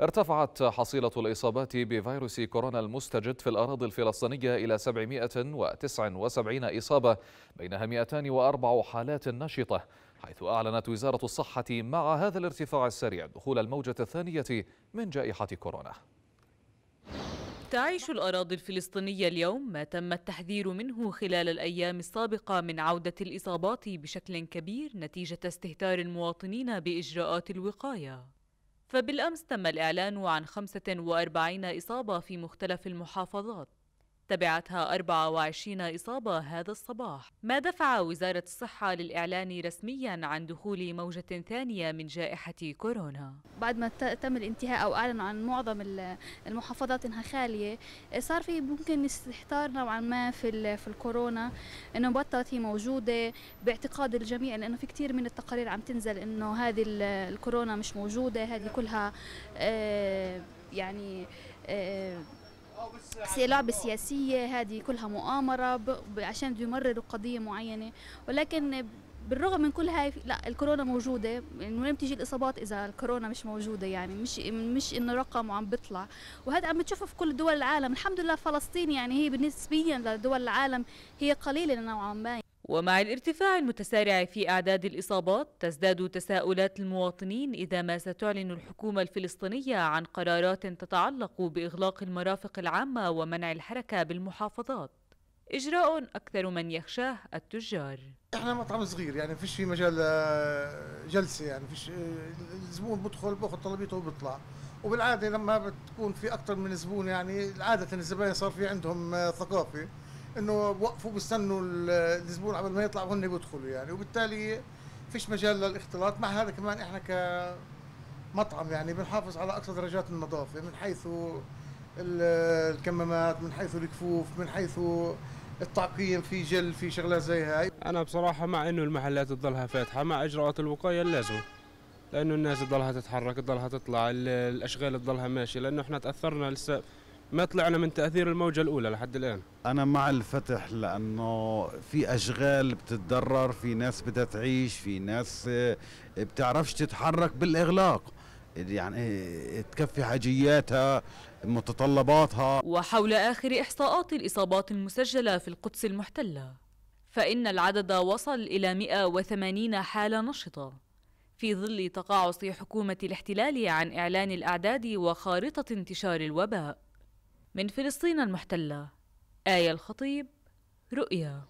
ارتفعت حصيلة الإصابات بفيروس كورونا المستجد في الأراضي الفلسطينية إلى 779 إصابة بينها 204 حالات نشطة حيث أعلنت وزارة الصحة مع هذا الارتفاع السريع دخول الموجة الثانية من جائحة كورونا تعيش الأراضي الفلسطينية اليوم ما تم التحذير منه خلال الأيام السابقة من عودة الإصابات بشكل كبير نتيجة استهتار المواطنين بإجراءات الوقاية فبالأمس تم الإعلان عن 45 إصابة في مختلف المحافظات تبعتها 24 إصابة هذا الصباح ما دفع وزارة الصحة للإعلان رسميا عن دخول موجة ثانية من جائحة كورونا بعد ما تم الانتهاء أو أعلنوا عن معظم المحافظات إنها خالية صار في ممكن استهتار نوعا ما في, في الكورونا إنه بطلت هي موجودة باعتقاد الجميع لأنه في كثير من التقارير عم تنزل إنه هذه الكورونا مش موجودة هذه كلها آه، يعني آه، لعبة سياسية هذه كلها مؤامرة عشان يمرروا قضية معينة ولكن بالرغم من كل هاي لا الكورونا موجوده من وين بتيجي الاصابات اذا الكورونا مش موجوده يعني مش مش انه رقم وعم بيطلع وهذا عم بتشوفه في كل دول العالم الحمد لله فلسطين يعني هي بالنسبيا لدول العالم هي قليله نوعا ما ومع الارتفاع المتسارع في أعداد الإصابات تزداد تساؤلات المواطنين إذا ما ستعلن الحكومة الفلسطينية عن قرارات تتعلق بإغلاق المرافق العامة ومنع الحركة بالمحافظات إجراء أكثر من يخشاه التجار احنا مطعم صغير يعني فيش في مجال آه، جلسة يعني فيش آه، الزبون بدخل باخذ طلبيته وبيطلع وبالعادة لما بتكون في أكثر من زبون يعني عادة الزباين صار في عندهم آه، ثقافة انه وقفوا بيستنوا الزبون قبل ما يطلع وهن بيدخلوا يعني وبالتالي فيش مجال للاختلاط مع هذا كمان احنا كمطعم يعني بنحافظ على اقصى درجات النظافه من حيث الكمامات من حيث الكفوف من حيث التعقيم في جل في شغلات زي هاي انا بصراحه مع انه المحلات تضلها فاتحه مع اجراءات الوقايه اللازمه لانه الناس تضلها تتحرك تضلها تطلع الاشغال تضلها ماشيه لانه احنا تاثرنا لسه ما طلعنا من تاثير الموجه الاولى لحد الان انا مع الفتح لانه في اشغال بتتضرر في ناس بدها تعيش في ناس آه، بتعرفش تتحرك بالاغلاق يعني آه، تكفي حاجياتها متطلباتها وحول اخر احصاءات الاصابات المسجله في القدس المحتله فان العدد وصل الى 180 حاله نشطه في ظل تقاعس حكومه الاحتلال عن اعلان الاعداد وخارطه انتشار الوباء من فلسطين المحتلة آية الخطيب رؤيا